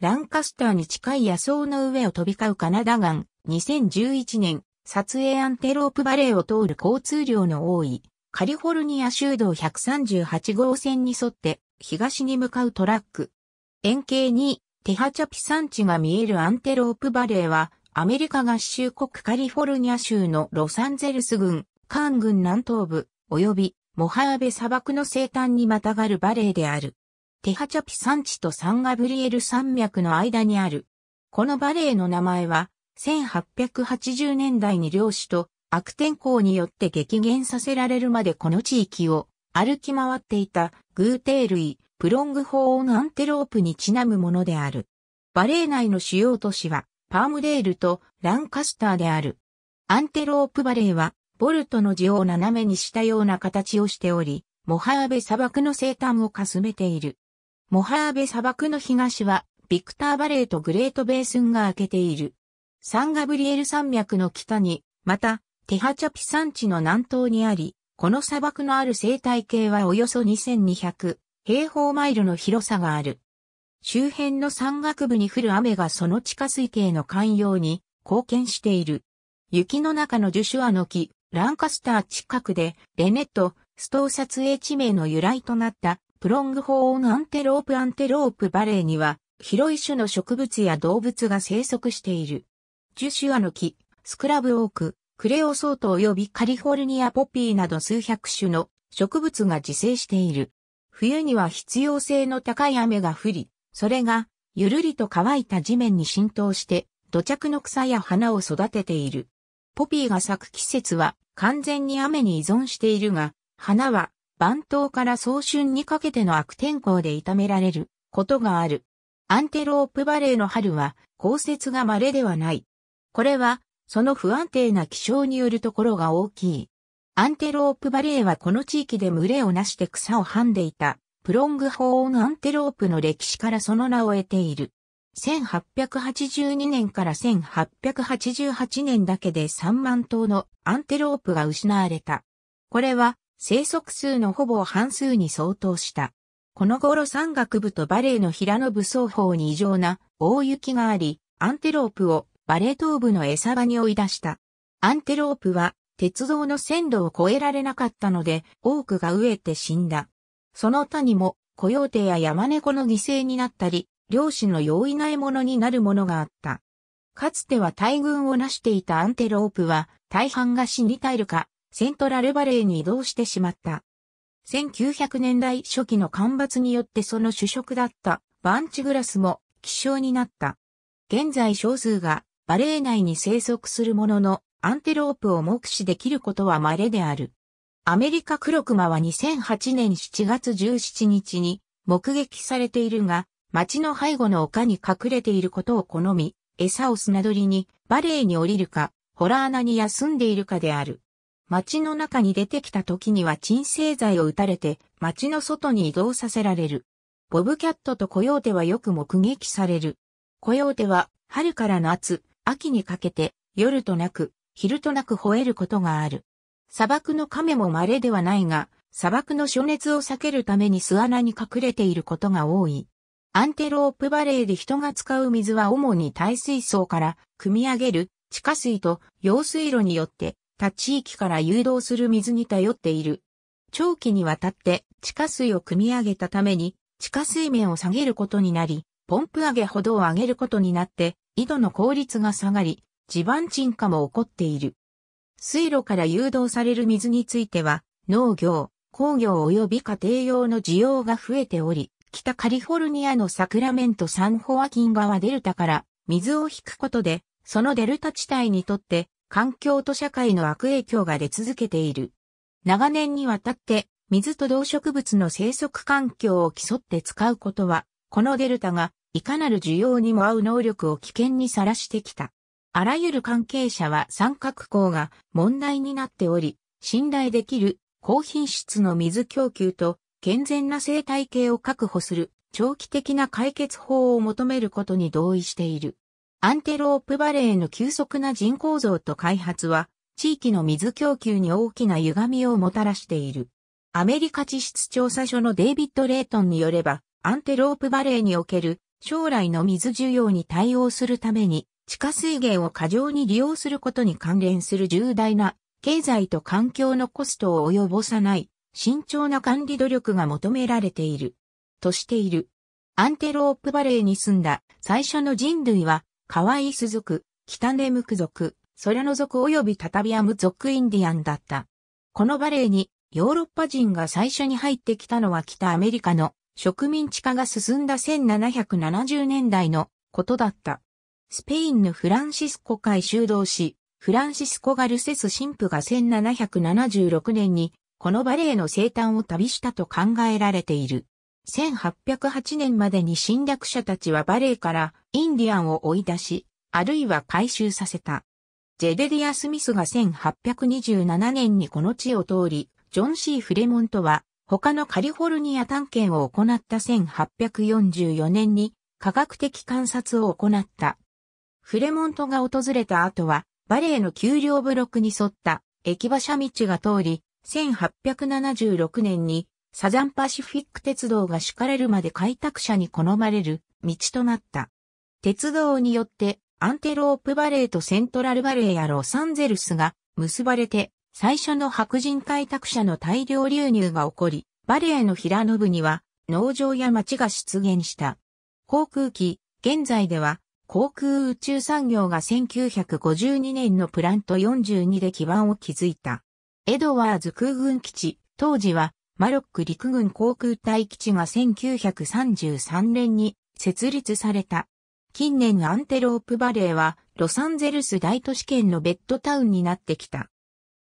ランカスターに近い野草の上を飛び交うカナダ岩、2011年、撮影アンテロープバレーを通る交通量の多い、カリフォルニア州道138号線に沿って、東に向かうトラック。円形に、テハチャピ山地が見えるアンテロープバレーは、アメリカ合衆国カリフォルニア州のロサンゼルス郡、カーン郡南東部、及び、モハーベ砂漠の西端にまたがるバレーである。テハチャピ山地とサンガブリエル山脈の間にある。このバレーの名前は、1880年代に漁師と悪天候によって激減させられるまでこの地域を歩き回っていたグーテー類、プロングホーンアンテロープにちなむものである。バレー内の主要都市はパームデールとランカスターである。アンテロープバレーはボルトの字を斜めにしたような形をしており、モハーベ砂漠の生誕をかすめている。モハーベ砂漠の東は、ビクターバレーとグレートベースンが開けている。サンガブリエル山脈の北に、また、テハチャピ山地の南東にあり、この砂漠のある生態系はおよそ2200平方マイルの広さがある。周辺の山岳部に降る雨がその地下水系の寛容に貢献している。雪の中のジュシュアの木、ランカスター近くで、レネット、ストー撮影地名の由来となったプロングホーンアンテロープアンテロープバレーには広い種の植物や動物が生息している。ジュシュアの木、スクラブオーク、クレオソート及びカリフォルニアポピーなど数百種の植物が自生している。冬には必要性の高い雨が降り、それがゆるりと乾いた地面に浸透して土着の草や花を育てている。ポピーが咲く季節は完全に雨に依存しているが、花は番頭から早春にかけての悪天候で痛められることがある。アンテロープバレーの春は降雪が稀ではない。これはその不安定な気象によるところが大きい。アンテロープバレーはこの地域で群れをなして草をはんでいたプロングホーンアンテロープの歴史からその名を得ている。1882年から1888年だけで3万頭のアンテロープが失われた。これは生息数のほぼ半数に相当した。この頃山岳部とバレーの平野部双方に異常な大雪があり、アンテロープをバレー東部の餌場に追い出した。アンテロープは鉄道の線路を越えられなかったので多くが飢えて死んだ。その他にもコヨーテや山猫の犠牲になったり、漁師の容易ないものになるものがあった。かつては大群を成していたアンテロープは大半が死に絶えるかセントラルバレーに移動してしまった。1900年代初期の干ばつによってその主食だったバンチグラスも希少になった。現在少数がバレー内に生息するもののアンテロープを目視できることは稀である。アメリカ黒熊は2008年7月17日に目撃されているが、町の背後の丘に隠れていることを好み、餌を砂取りにバレーに降りるか、ホラー穴に休んでいるかである。街の中に出てきた時には鎮静剤を打たれて街の外に移動させられる。ボブキャットとコヨーテはよく目撃される。コヨーテは春から夏、秋にかけて夜となく、昼となく吠えることがある。砂漠の亀も稀ではないが、砂漠の暑熱を避けるために巣穴に隠れていることが多い。アンテロープバレーで人が使う水は主に耐水槽から汲み上げる地下水と用水路によって他地域から誘導する水に頼っている。長期にわたって地下水を汲み上げたために、地下水面を下げることになり、ポンプ上げほどを上げることになって、井戸の効率が下がり、地盤沈下も起こっている。水路から誘導される水については、農業、工業及び家庭用の需要が増えており、北カリフォルニアのサクラメント・サンホアキン川デルタから水を引くことで、そのデルタ地帯にとって環境と社会の悪影響が出続けている。長年にわたって水と動植物の生息環境を競って使うことは、このデルタがいかなる需要にも合う能力を危険にさらしてきた。あらゆる関係者は三角項が問題になっており、信頼できる高品質の水供給と健全な生態系を確保する長期的な解決法を求めることに同意している。アンテロープバレーの急速な人口増と開発は、地域の水供給に大きな歪みをもたらしている。アメリカ地質調査所のデイビッド・レイトンによれば、アンテロープバレーにおける将来の水需要に対応するために、地下水源を過剰に利用することに関連する重大な経済と環境のコストを及ぼさない慎重な管理努力が求められている。としている。アンテロープバレーに住んだ最初の人類は河井ス族、北ネムク族、空ノ族及びタタビアム族インディアンだった。このバレーにヨーロッパ人が最初に入ってきたのは北アメリカの植民地化が進んだ1770年代のことだった。スペインのフランシスコ会修道士、フランシスコ・ガルセス神父が1776年にこのバレエの生誕を旅したと考えられている。1808年までに侵略者たちはバレーからインディアンを追い出し、あるいは回収させた。ジェデリア・スミスが1827年にこの地を通り、ジョン・シー・フレモントは他のカリフォルニア探検を行った1844年に科学的観察を行った。フレモントが訪れた後は、バレーの丘陵ブロックに沿った駅馬車道が通り、1876年にサザンパシフィック鉄道が敷かれるまで開拓者に好まれる道となった。鉄道によってアンテロープバレーとセントラルバレーやロサンゼルスが結ばれて最初の白人開拓者の大量流入が起こり、バレーの平野部には農場や町が出現した。航空機、現在では航空宇宙産業が1952年のプラント42で基盤を築いた。エドワーズ空軍基地、当時はマロック陸軍航空隊基地が1933年に設立された。近年アンテロープバレーはロサンゼルス大都市圏のベッドタウンになってきた。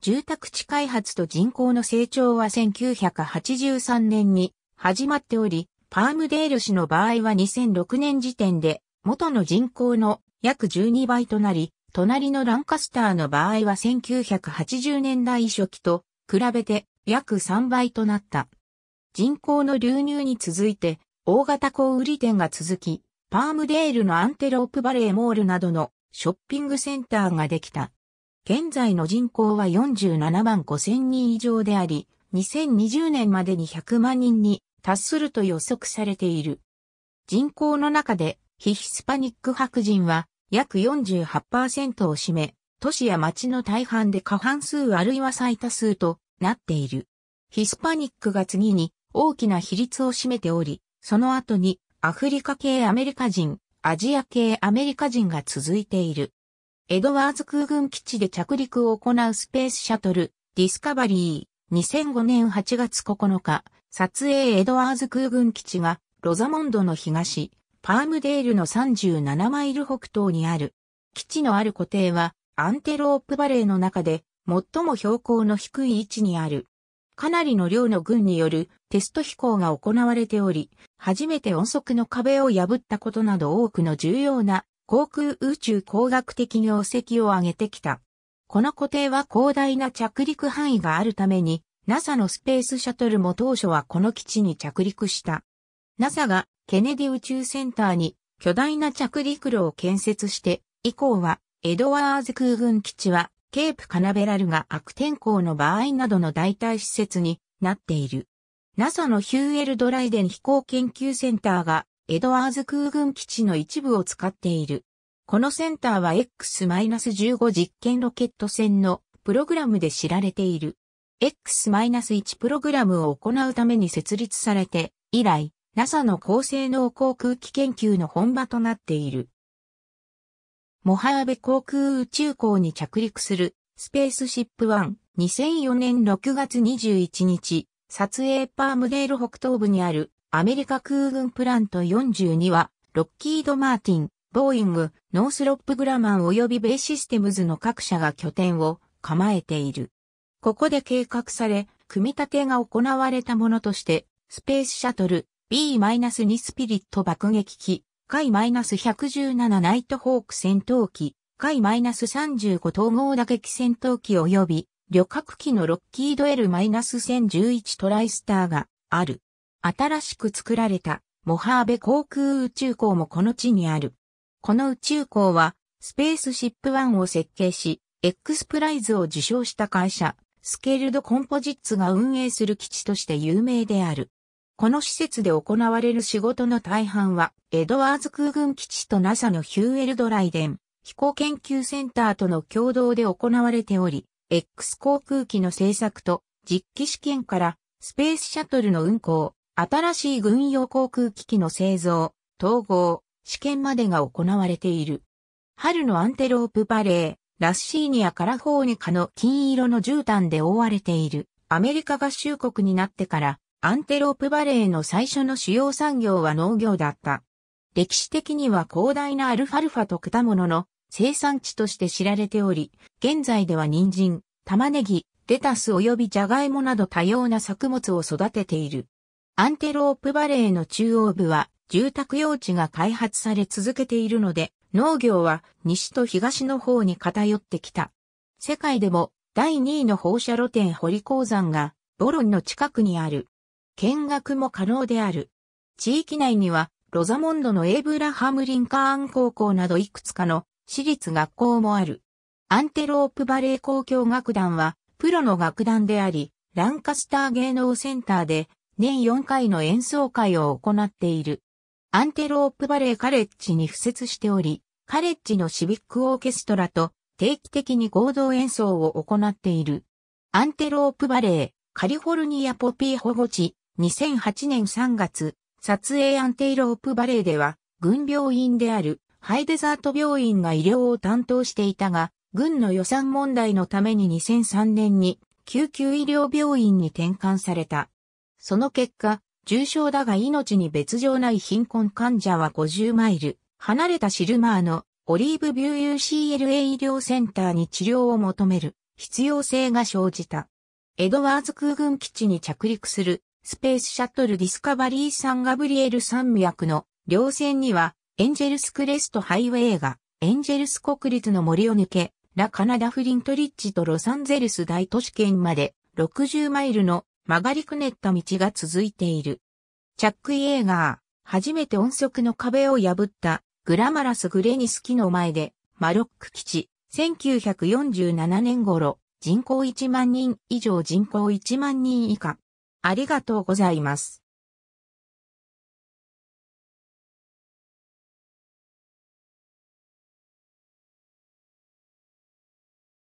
住宅地開発と人口の成長は1983年に始まっており、パームデール市の場合は2006年時点で元の人口の約12倍となり、隣のランカスターの場合は1980年代初期と比べて約3倍となった。人口の流入に続いて、大型小売店が続き、パームデールのアンテロープバレーモールなどのショッピングセンターができた。現在の人口は47万5千人以上であり、2020年までに100万人に達すると予測されている。人口の中で非ヒスパニック白人は約48%を占め、都市や町の大半で過半数あるいは最多数となっている。ヒスパニックが次に大きな比率を占めており、その後にアフリカ系アメリカ人、アジア系アメリカ人が続いている。エドワーズ空軍基地で着陸を行うスペースシャトル、ディスカバリー、2005年8月9日、撮影エドワーズ空軍基地が、ロザモンドの東、パームデールの37マイル北東にある。基地のある固定は、アンテロープバレーの中で、最も標高の低い位置にある。かなりの量の軍によるテスト飛行が行われており、初めて音速の壁を破ったことなど多くの重要な航空宇宙工学的業績を挙げてきた。この固定は広大な着陸範囲があるために、NASA のスペースシャトルも当初はこの基地に着陸した。NASA がケネディ宇宙センターに巨大な着陸路を建設して、以降はエドワーズ空軍基地はケープカナベラルが悪天候の場合などの代替施設になっている。NASA のヒューエル・ドライデン飛行研究センターがエドワーズ空軍基地の一部を使っている。このセンターは X-15 実験ロケット船のプログラムで知られている。X-1 プログラムを行うために設立されて以来、NASA の高性能航空機研究の本場となっている。モハーベ航空宇宙港に着陸するスペースシップン2004年6月21日、撮影パームデール北東部にあるアメリカ空軍プラント42は、ロッキード・マーティン、ボーイング、ノースロップ・グラマン及びベイシステムズの各社が拠点を構えている。ここで計画され、組み立てが行われたものとして、スペースシャトル B-2 スピリット爆撃機回 -117 ナイトホーク戦闘機、回 -35 統合打撃戦闘機及び旅客機のロッキード L-1011 トライスターがある。新しく作られたモハーベ航空宇宙港もこの地にある。この宇宙港はスペースシップ1を設計し、X プライズを受賞した会社、スケールドコンポジッツが運営する基地として有名である。この施設で行われる仕事の大半は、エドワーズ空軍基地と NASA のヒューエルドライデン飛行研究センターとの共同で行われており、X 航空機の製作と実機試験からスペースシャトルの運行、新しい軍用航空機器の製造、統合、試験までが行われている。春のアンテロープバレー、ラッシーニアからフォーニカの金色の絨毯で覆われている。アメリカ合衆国になってからアンテロープバレーの最初の主要産業は農業だった。歴史的には広大なアルファルファと果物の生産地として知られており、現在では人参、玉ねぎ、レタス及びジャガイモなど多様な作物を育てている。アンテロープバレーの中央部は住宅用地が開発され続けているので、農業は西と東の方に偏ってきた。世界でも第2位の放射露天堀鉱山がボロンの近くにある見学も可能である。地域内には、ロザモンドのエイブラハム・リンカーン高校などいくつかの私立学校もある。アンテロープバレー公共楽団は、プロの楽団であり、ランカスター芸能センターで年4回の演奏会を行っている。アンテロープバレーカレッジに付設しており、カレッジのシビックオーケストラと定期的に合同演奏を行っている。アンテロープバレー、カリフォルニアポピー保護地、2008年3月、撮影アンテイロープバレーでは、軍病院であるハイデザート病院が医療を担当していたが、軍の予算問題のために2003年に救急医療病院に転換された。その結果、重症だが命に別状ない貧困患者は50マイル、離れたシルマーのオリーブビュー UCLA 医療センターに治療を求める必要性が生じた。エドワーズ空軍基地に着陸するスペースシャトルディスカバリーサンガブリエル山脈の両線には、エンジェルスクレストハイウェイが、エンジェルス国立の森を抜け、ラカナダフリントリッジとロサンゼルス大都市圏まで60マイルの曲がりくねった道が続いている。チャック・イエーガー、初めて音速の壁を破ったグラマラス・グレニスキの前で、マロック基地、1947年頃、人口1万人以上人口1万人以下、ありがとうございます。